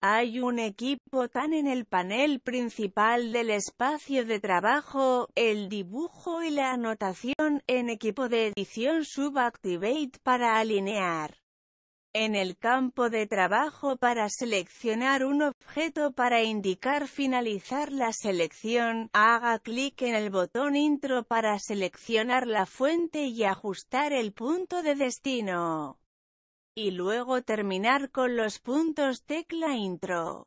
Hay un equipo tan en el panel principal del espacio de trabajo, el dibujo y la anotación, en equipo de edición Subactivate para alinear. En el campo de trabajo para seleccionar un objeto para indicar finalizar la selección, haga clic en el botón intro para seleccionar la fuente y ajustar el punto de destino y luego terminar con los puntos tecla intro.